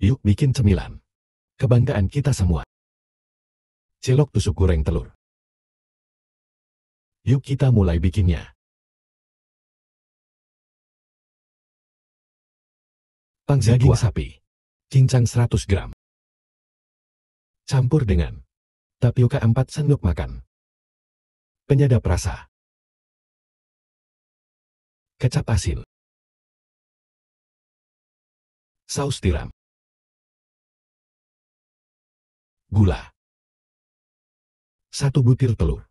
Yuk bikin cemilan. Kebanggaan kita semua. Cilok tusuk goreng telur. Yuk kita mulai bikinnya. Pang daging sapi. Cincang 100 gram. Campur dengan tapioka 4 sendok makan. Penyedap rasa. Kecap asin. Saus tiram. gula. Satu butir telur.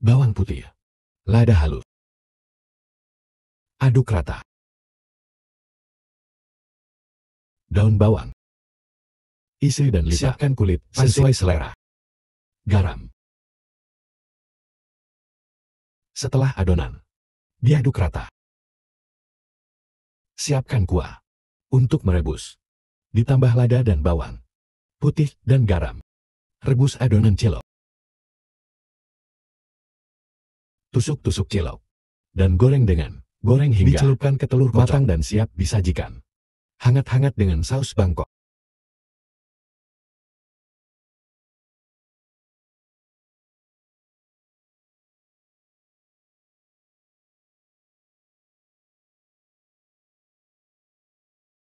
Bawang putih. Lada halus. Aduk rata. Daun bawang. Isi dan lisahkan kulit sesuai selera. Garam. Setelah adonan, diaduk rata. Siapkan kuah untuk merebus. Ditambah lada dan bawang putih dan garam. Rebus adonan cilok. Tusuk-tusuk cilok. Dan goreng dengan goreng hingga dicelupkan ke telur matang dan siap disajikan. Hangat-hangat dengan saus Bangkok.